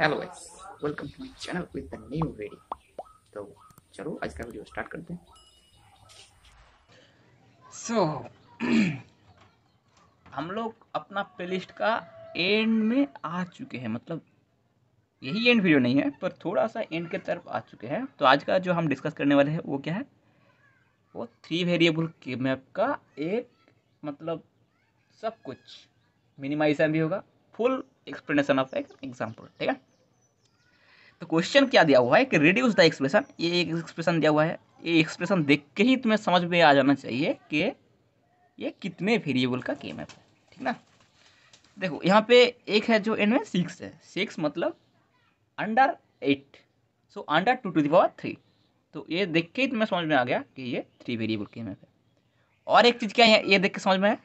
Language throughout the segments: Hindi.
hello guys welcome to my channel with the new video तो चलो आज का वीडियो स्टार्ट करते हैं सो so, हम लोग अपना प्लेलिस्ट का एंड में आ चुके हैं मतलब यही एंड वीडियो नहीं है पर थोड़ा सा एंड के तरफ आ चुके हैं तो आज का जो हम डिस्कस करने वाले हैं वो क्या है वो थ्री वेरिएबल के मैप का एक मतलब सब कुछ मिनिमाइजेशन भी होगा फुल एक्सप्लेनेशन ऑफ एक एग्जाम्पल ठीक है तो क्वेश्चन क्या दिया हुआ है कि रिड्यूस द एक्सप्रेशन ये एक एक्सप्रेशन दिया हुआ है ये एक्सप्रेशन देख के ही तुम्हें समझ में आ जाना चाहिए कि ये कितने वेरिएबल का मैप है ठीक ना देखो यहाँ पे एक है जो इनमें सिक्स है सिक्स मतलब under eight so under two two दावर थ्री तो ये देख के ही तुम्हें समझ में आ गया कि ये थ्री वेरिएबल के एम है और एक चीज़ क्या है ये देख के समझ में है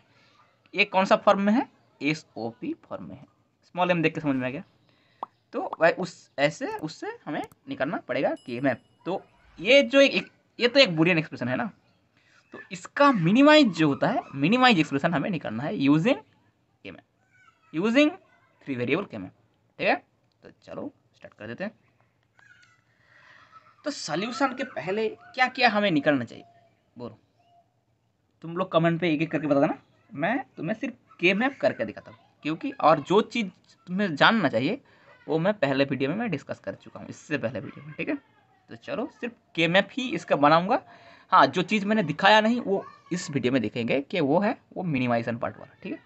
ये कौन सा फॉर्म में है एस ओ पी फॉर्म में है स्मॉल एम देख के समझ में आ गया तो भाई उस ऐसे उससे हमें निकलना पड़ेगा के मैप तो ये जो एक, एक ये तो एक बुरियन एक्सप्रेशन है ना तो इसका मिनिमाइज जो होता है मिनिमाइज एक्सप्रेशन हमें निकलना है यूजिंग के मैप यूजिंग थ्री वेरिएबल के मैप ठीक है तो चलो स्टार्ट कर देते हैं तो सॉल्यूशन के पहले क्या क्या हमें निकलना चाहिए बोलो तुम लोग कमेंट पे एक एक करके बता देना मैं तुम्हें सिर्फ के मैं करके दिखाता हूँ क्योंकि और जो चीज़ तुम्हें जानना चाहिए वो मैं पहले वीडियो में मैं डिस्कस कर चुका हूँ इससे पहले वीडियो में ठीक है तो चलो सिर्फ के मैप ही इसका बनाऊँगा हाँ जो चीज़ मैंने दिखाया नहीं वो इस वीडियो में देखेंगे कि वो है वो मिनिमाइजेशन पार्ट वाला ठीक है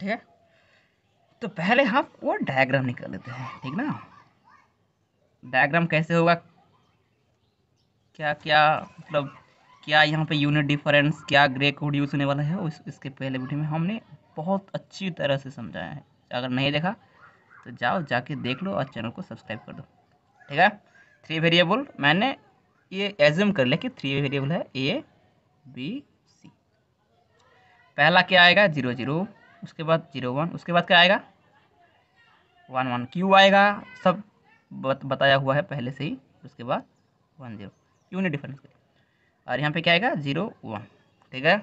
ठीक है तो पहले हम हाँ वो डायग्राम निकाल लेते हैं ठीक ना डायग्राम कैसे होगा क्या क्या मतलब क्या यहाँ पे यूनिट डिफरेंस क्या ग्रे कोड यूज़ होने वाला है उस इसके पहले वीडियो में हमने बहुत अच्छी तरह से समझाया है अगर नहीं देखा तो जाओ जाके देख लो और चैनल को सब्सक्राइब कर दो ठीक है थ्री वेरिएबल मैंने ये एज्यूम कर लिया कि थ्री वेरिएबल है ए बी सी पहला क्या आएगा जीरो जीरो उसके बाद जीरो वन उसके बाद क्या आएगा वन वन क्यू आएगा सब बत, बताया हुआ है पहले से ही उसके बाद वन जीरो यूनिट डिफरेंस और यहाँ पे क्या आएगा जीरो वन ठीक है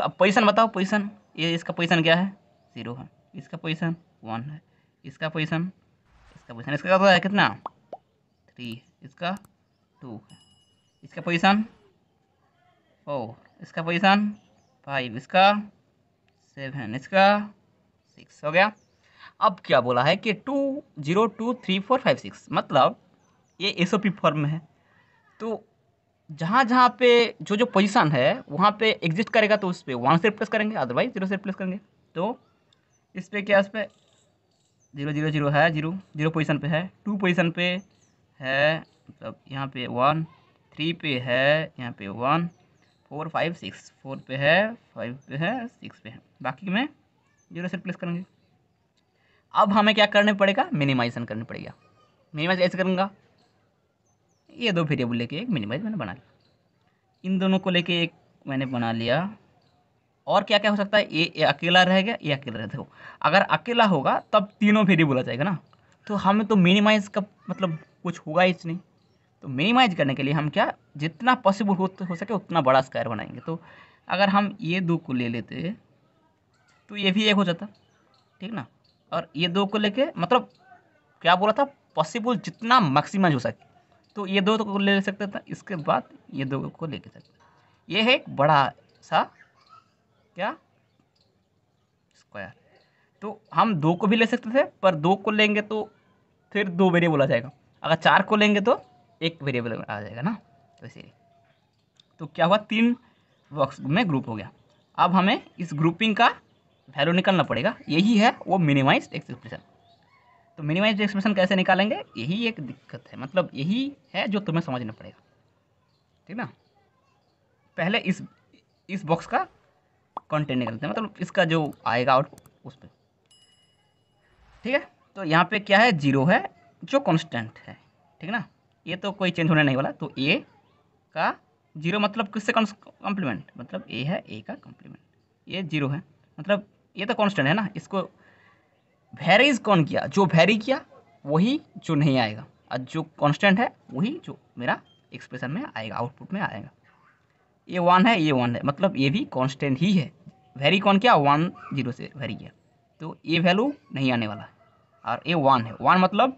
अब पोजिशन बताओ पोजिशन ये इसका पोजिशन क्या है जीरो है इसका पोजिशन वन है इसका पोजिशन इसका पोजिशन इसका है कितना थ्री इसका टू है इसका पोजिशन फोर इसका पोजिशन फाइव इसका सेवन इसका सिक्स हो गया अब क्या बोला है कि two zero two three four five six मतलब ये एस ओ पी फॉर्म में है तो जहाँ जहाँ पे जो जो पोजीशन है वहाँ पे एग्जिस्ट करेगा तो उस पर वन से रिप्लेस करेंगे अदरवाइज जीरो से रिप्लेस करेंगे तो इस पर क्या इस पर जीरो जीरो जीरो है जीरो जीरो पोजिशन पे है टू पोजिशन पे है मतलब यहाँ पे वन थ्री पे है यहाँ पे one four five six four पे है फाइव पे है सिक्स पे है बाकी में जीरो से रिप्लेस करेंगे अब हमें क्या करने पड़ेगा मिनिमाइजेशन करना पड़ेगा मिनिमाइज ऐसे करूँगा ये दो वेरिएबल लेके एक मिनिमाइज मैंने बना लिया इन दोनों को लेके एक मैंने बना लिया और क्या क्या हो सकता है ये अकेला रहेगा ये अकेला रहेगा देखो अगर अकेला होगा तब तीनों वेरिएबल आ जाएगा ना तो हमें तो मिनिमाइज का मतलब कुछ होगा ही नहीं तो मिनिमाइज करने के लिए हम क्या जितना पॉसिबल हो, हो सके उतना बड़ा स्क्वायर बनाएंगे तो अगर हम ये दो को ले लेते तो ये भी एक हो जाता ठीक ना और ये दो को लेके मतलब क्या बोला था पॉसिबल जितना मैक्सिमाइज हो सके तो ये दो तो को ले सकता था इसके बाद ये दो को ले सकता ये है एक बड़ा सा क्या स्क्वायर तो हम दो को भी ले सकते थे पर दो को लेंगे तो फिर दो वेरिएबल आ जाएगा अगर चार को लेंगे तो एक वेरिएबल आ जाएगा ना तो इसीलिए तो क्या हुआ तीन बॉक्स में ग्रुप हो गया अब हमें इस ग्रुपिंग का वैल्यू निकालना पड़ेगा यही है वो मिनिमाइज एक्सप्रेशन तो मिनिमाइज एक्सप्रेशन कैसे निकालेंगे यही एक दिक्कत है मतलब यही है जो तुम्हें समझना पड़ेगा ठीक ना पहले इस इस बॉक्स का कंटेंट निकलते हैं मतलब इसका जो आएगा आउटपुट उस पर ठीक है तो यहाँ पे क्या है जीरो है जो कांस्टेंट है ठीक ना ये तो कोई चेंज होने नहीं वाला तो ए का जीरो मतलब किससे कॉम्प्लीमेंट मतलब ए है ए का कॉम्प्लीमेंट ये जीरो है मतलब ये तो कॉन्स्टेंट है ना इसको वेरीज कौन किया जो वेरी किया वही जो नहीं आएगा और जो कांस्टेंट है वही जो मेरा एक्सप्रेशन में आएगा आउटपुट में आएगा ये वन है ये वन है मतलब ये भी कांस्टेंट ही है वेरी कौन किया वन जीरो से वेरी किया तो ये वैल्यू नहीं आने वाला है और ये वन है वन मतलब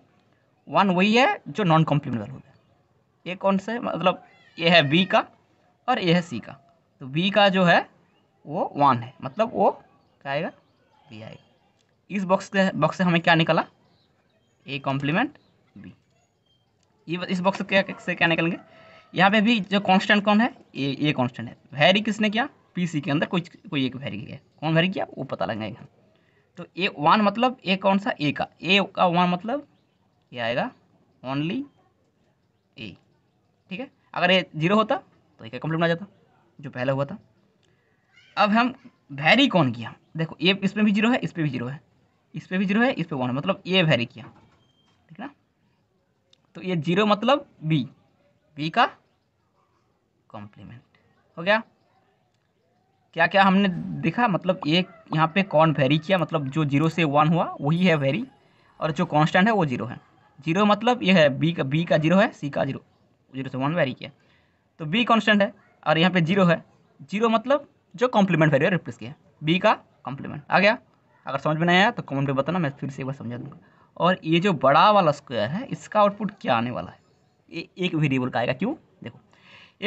वन वही है जो नॉन कॉम्प्लीमेंट वैल्यू है ये कौन से मतलब ये है बी का और ये है सी का तो बी का जो है वो वन है मतलब वो क्या आएगा बी आएगा इस बॉक्स से बॉक्स से हमें क्या निकला ए कॉम्प्लीमेंट बी ये इस बॉक्स क्या से क्या निकलेंगे यहाँ पे भी जो कांस्टेंट कौन है ए ए कांस्टेंट है वैरी किसने किया पीसी के अंदर कोई कोई एक वैरी किया कौन वैरी किया वो पता यहाँ तो ए वन मतलब ए कौन सा ए का ए का वन मतलब ये आएगा ओनली ए ठीक है अगर ए जीरो होता तो एक कम्प्लीट आ जाता जो पहले हुआ था अब हम वैरी कौन किया देखो ए इसमें भी जीरो है इस पर भी जीरो है इस पर भी जीरो है इस पर वन है मतलब ए वेरी किया ठीक ना तो ये जीरो मतलब बी बी का कॉम्प्लीमेंट हो गया क्या क्या हमने देखा मतलब ए यहाँ पे कौन वेरी किया मतलब जो जीरो से वन हुआ वही है वेरी और जो कांस्टेंट है वो जीरो है जीरो मतलब ये है बी का बी का जीरो है सी का जीरो जीरो से वन वेरी किया तो बी कांस्टेंट है और यहाँ पे जीरो है जीरो मतलब जो कॉम्प्लीमेंट वेरी है रिप्लेस किया बी का कॉम्प्लीमेंट आ गया अगर समझ में नहीं आया तो कमेंट में बताना मैं फिर से एक बार समझा दूँगा और ये जो बड़ा वाला स्क्वायर है इसका आउटपुट क्या आने वाला है ये एक वेरिएबल का आएगा क्यों देखो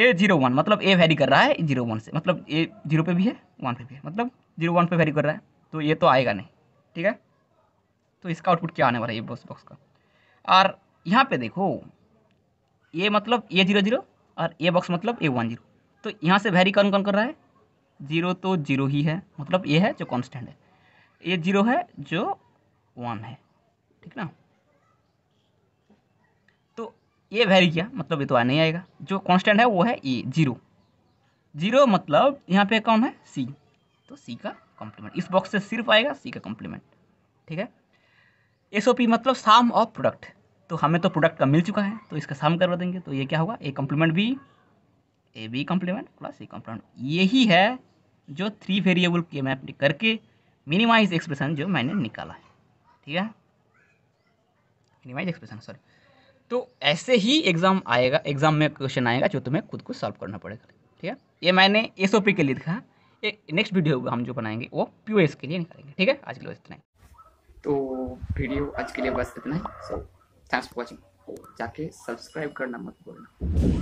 ए जीरो वन मतलब ए वेरी कर रहा है जीरो वन से मतलब ए जीरो पे भी है वन पे भी है मतलब जीरो वन पे वेरी कर रहा है तो ये तो आएगा नहीं ठीक है तो इसका आउटपुट क्या आने वाला है ये बॉक्स बॉक्स का और यहाँ पे देखो ये मतलब ए जीरो जीरो और ए बॉक्स मतलब ए वन जीरो तो यहाँ से वेरी कौन कौन कर रहा है जीरो तो जीरो ही है मतलब ये है जो कॉन्स्टेंट है ये जीरो है जो वन है ठीक ना तो ये वेरी किया मतलब ये तो आ नहीं आएगा जो कांस्टेंट है वो है ए जीरो जीरो मतलब यहाँ पे कौन है सी तो सी का कॉम्प्लीमेंट इस बॉक्स से सिर्फ आएगा सी का कॉम्प्लीमेंट ठीक है एस ओ पी मतलब साम ऑफ प्रोडक्ट तो हमें तो प्रोडक्ट का मिल चुका है तो इसका साम करवा देंगे तो ये क्या होगा A complement B A B complement plus A complement यही है जो थ्री वेरिएबल के मैप करके मिनिमाइज एक्सप्रेशन जो मैंने निकाला है ठीक है मिनिमाइज एक्सप्रेशन सॉरी तो ऐसे ही एग्जाम आएगा एग्जाम में क्वेश्चन आएगा जो तुम्हें खुद को सॉल्व करना पड़ेगा ठीक है ये मैंने एस के लिए लिखा एक नेक्स्ट वीडियो हम जो बनाएंगे वो एस के लिए निकालेंगे ठीक है आज के लिए इतना ही तो वीडियो आज के लिए बस इतना ही सो थैंक्स फॉर वॉचिंग जाके सब्सक्राइब करना मत बोलना